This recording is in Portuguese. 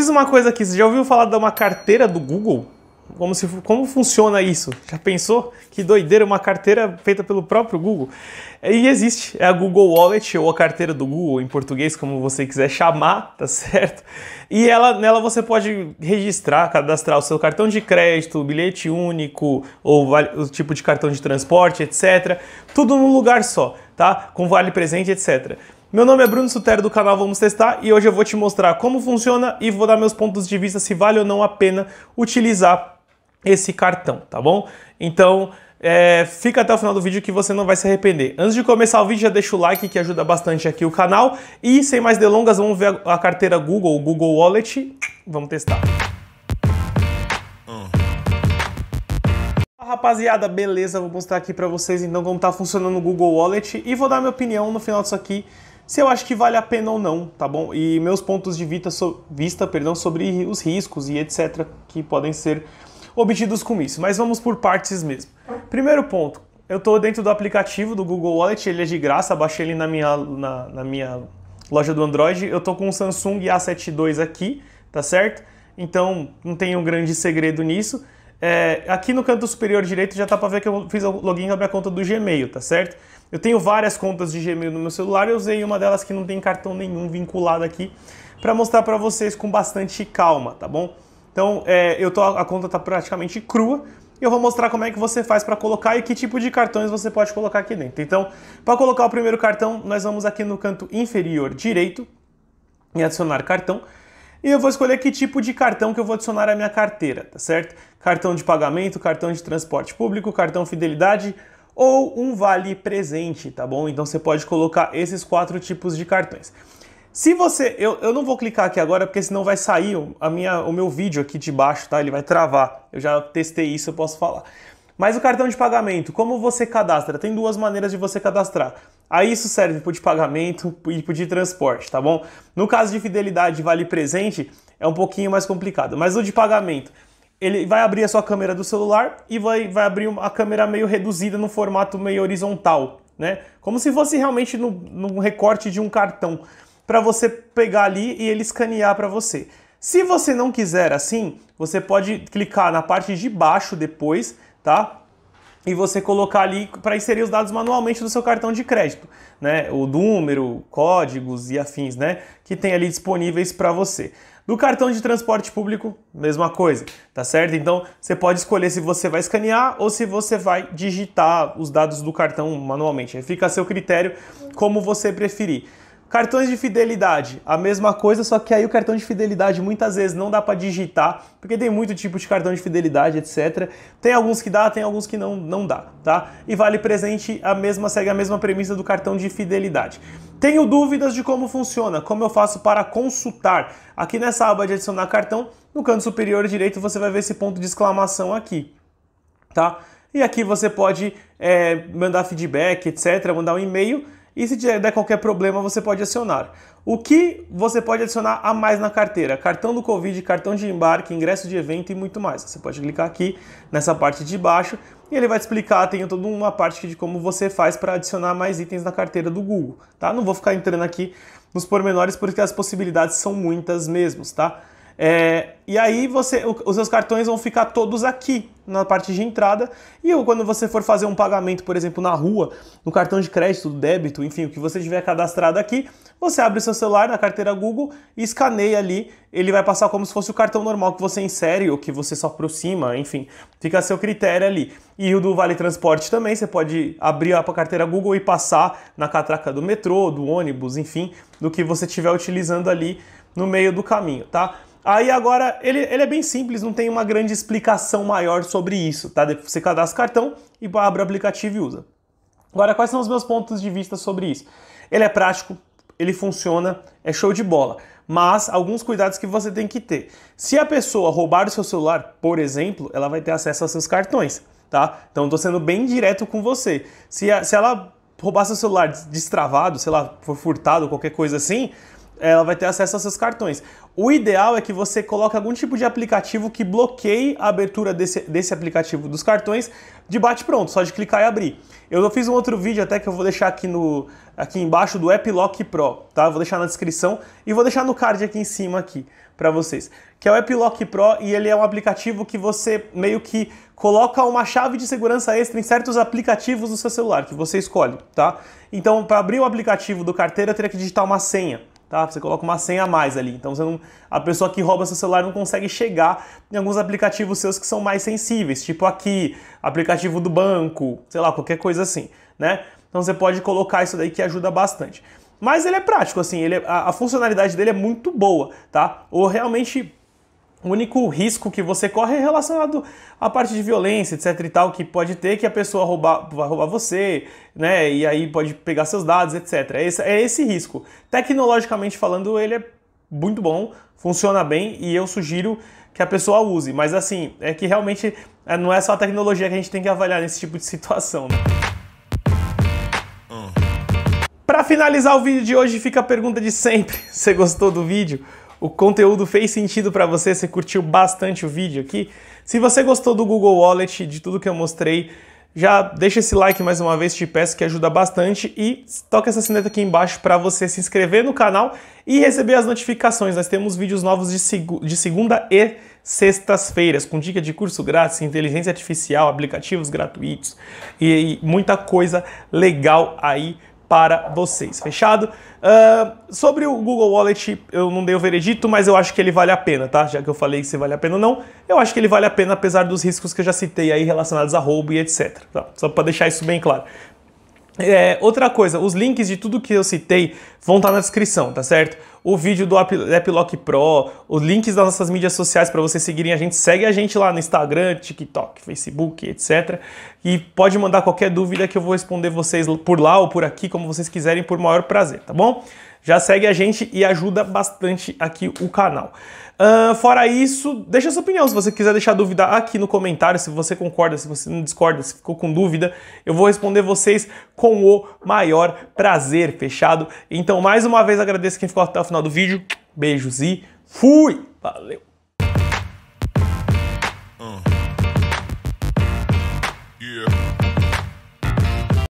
diz uma coisa aqui, você já ouviu falar de uma carteira do Google? Como, se, como funciona isso? Já pensou? Que doideira, uma carteira feita pelo próprio Google? E existe, é a Google Wallet ou a carteira do Google, em português, como você quiser chamar, tá certo? E ela, nela você pode registrar, cadastrar o seu cartão de crédito, bilhete único, ou o tipo de cartão de transporte, etc. Tudo num lugar só, tá? Com vale presente, etc. Meu nome é Bruno Sutero do canal Vamos Testar e hoje eu vou te mostrar como funciona e vou dar meus pontos de vista se vale ou não a pena utilizar esse cartão, tá bom? Então, é, fica até o final do vídeo que você não vai se arrepender. Antes de começar o vídeo, já deixa o like que ajuda bastante aqui o canal. E sem mais delongas, vamos ver a carteira Google, Google Wallet. Vamos testar. rapaziada, beleza? Vou mostrar aqui para vocês então como tá funcionando o Google Wallet e vou dar minha opinião no final disso aqui se eu acho que vale a pena ou não, tá bom? E meus pontos de vista, so, vista perdão, sobre os riscos e etc. que podem ser obtidos com isso. Mas vamos por partes mesmo. Primeiro ponto, eu estou dentro do aplicativo do Google Wallet, ele é de graça, baixei ele na minha, na, na minha loja do Android. Eu estou com o Samsung A72 aqui, tá certo? Então não tem um grande segredo nisso. É, aqui no canto superior direito já tá para ver que eu fiz o login da minha conta do Gmail, tá certo? Eu tenho várias contas de Gmail no meu celular, eu usei uma delas que não tem cartão nenhum vinculado aqui para mostrar para vocês com bastante calma, tá bom? Então, é, eu tô, a conta tá praticamente crua, eu vou mostrar como é que você faz para colocar e que tipo de cartões você pode colocar aqui dentro. Então, para colocar o primeiro cartão, nós vamos aqui no canto inferior direito em adicionar cartão e eu vou escolher que tipo de cartão que eu vou adicionar à minha carteira, tá certo? Cartão de pagamento, cartão de transporte público, cartão fidelidade ou um vale presente, tá bom? Então você pode colocar esses quatro tipos de cartões. Se você, eu, eu não vou clicar aqui agora porque senão vai sair a minha, o meu vídeo aqui de baixo, tá? Ele vai travar. Eu já testei isso, eu posso falar. Mas o cartão de pagamento, como você cadastra? Tem duas maneiras de você cadastrar. Aí isso serve para de pagamento e para de transporte, tá bom? No caso de fidelidade vale presente, é um pouquinho mais complicado. Mas o de pagamento, ele vai abrir a sua câmera do celular e vai, vai abrir uma câmera meio reduzida no formato meio horizontal, né? Como se fosse realmente no, no recorte de um cartão para você pegar ali e ele escanear para você. Se você não quiser assim, você pode clicar na parte de baixo depois, tá? e você colocar ali para inserir os dados manualmente do seu cartão de crédito, né? O número, códigos e afins, né? Que tem ali disponíveis para você. Do cartão de transporte público, mesma coisa, tá certo? Então você pode escolher se você vai escanear ou se você vai digitar os dados do cartão manualmente. Fica a seu critério como você preferir. Cartões de fidelidade, a mesma coisa, só que aí o cartão de fidelidade muitas vezes não dá para digitar, porque tem muito tipo de cartão de fidelidade, etc. Tem alguns que dá, tem alguns que não, não dá, tá? E vale presente, a mesma segue a mesma premissa do cartão de fidelidade. Tenho dúvidas de como funciona, como eu faço para consultar. Aqui nessa aba de adicionar cartão, no canto superior direito você vai ver esse ponto de exclamação aqui, tá? E aqui você pode é, mandar feedback, etc., mandar um e-mail e se der qualquer problema você pode acionar. O que você pode adicionar a mais na carteira? Cartão do Covid, cartão de embarque, ingresso de evento e muito mais. Você pode clicar aqui nessa parte de baixo e ele vai te explicar, tem toda uma parte de como você faz para adicionar mais itens na carteira do Google, tá? Não vou ficar entrando aqui nos pormenores porque as possibilidades são muitas mesmo, tá? É, e aí você, os seus cartões vão ficar todos aqui na parte de entrada. E quando você for fazer um pagamento, por exemplo, na rua, no cartão de crédito, débito, enfim, o que você tiver cadastrado aqui, você abre o seu celular na carteira Google e escaneia ali. Ele vai passar como se fosse o cartão normal que você insere ou que você só aproxima, enfim, fica a seu critério ali. E o do Vale Transporte também, você pode abrir a carteira Google e passar na catraca do metrô, do ônibus, enfim, do que você estiver utilizando ali no meio do caminho, tá? Aí agora, ele, ele é bem simples, não tem uma grande explicação maior sobre isso, tá? Você cadastra o cartão e abre o aplicativo e usa. Agora, quais são os meus pontos de vista sobre isso? Ele é prático, ele funciona, é show de bola. Mas alguns cuidados que você tem que ter. Se a pessoa roubar o seu celular, por exemplo, ela vai ter acesso aos seus cartões, tá? Então estou sendo bem direto com você. Se, a, se ela roubar seu celular destravado, sei lá, for furtado, qualquer coisa assim, ela vai ter acesso aos seus cartões. O ideal é que você coloque algum tipo de aplicativo que bloqueie a abertura desse, desse aplicativo dos cartões de bate-pronto, só de clicar e abrir. Eu fiz um outro vídeo até que eu vou deixar aqui, no, aqui embaixo do App Lock Pro, tá? Vou deixar na descrição e vou deixar no card aqui em cima aqui para vocês, que é o App Lock Pro e ele é um aplicativo que você meio que coloca uma chave de segurança extra em certos aplicativos do seu celular, que você escolhe, tá? Então, para abrir o aplicativo do carteira, eu teria que digitar uma senha. Tá? Você coloca uma senha a mais ali. Então não, a pessoa que rouba seu celular não consegue chegar em alguns aplicativos seus que são mais sensíveis, tipo aqui, aplicativo do banco, sei lá, qualquer coisa assim, né? Então você pode colocar isso daí que ajuda bastante. Mas ele é prático, assim, ele é, a, a funcionalidade dele é muito boa, tá? Ou realmente o único risco que você corre é relacionado à parte de violência, etc e tal, que pode ter que a pessoa roubar, vai roubar você, né? E aí pode pegar seus dados, etc. É esse, é esse risco. Tecnologicamente falando, ele é muito bom, funciona bem e eu sugiro que a pessoa use. Mas assim, é que realmente é, não é só a tecnologia que a gente tem que avaliar nesse tipo de situação. Né? Hum. Para finalizar o vídeo de hoje, fica a pergunta de sempre: você gostou do vídeo? o conteúdo fez sentido para você, você curtiu bastante o vídeo aqui. Se você gostou do Google Wallet, de tudo que eu mostrei, já deixa esse like mais uma vez, te peço que ajuda bastante e toca essa sineta aqui embaixo para você se inscrever no canal e receber as notificações. Nós temos vídeos novos de, seg de segunda e sextas-feiras, com dica de curso grátis, inteligência artificial, aplicativos gratuitos e, e muita coisa legal aí para vocês, fechado? Uh, sobre o Google Wallet, eu não dei o veredito, mas eu acho que ele vale a pena, tá? Já que eu falei que se vale a pena ou não, eu acho que ele vale a pena, apesar dos riscos que eu já citei aí relacionados a roubo e etc. Tá? Só para deixar isso bem claro. É, outra coisa, os links de tudo que eu citei vão estar tá na descrição, tá certo? o vídeo do Epilock Pro, os links das nossas mídias sociais para vocês seguirem a gente. Segue a gente lá no Instagram, TikTok, Facebook, etc. E pode mandar qualquer dúvida que eu vou responder vocês por lá ou por aqui, como vocês quiserem, por maior prazer, tá bom? Já segue a gente e ajuda bastante aqui o canal. Uh, fora isso, deixa sua opinião. Se você quiser deixar dúvida aqui no comentário, se você concorda, se você não discorda, se ficou com dúvida, eu vou responder vocês com o maior prazer, fechado? Então, mais uma vez, agradeço quem ficou até o final do vídeo. Beijos e fui! Valeu!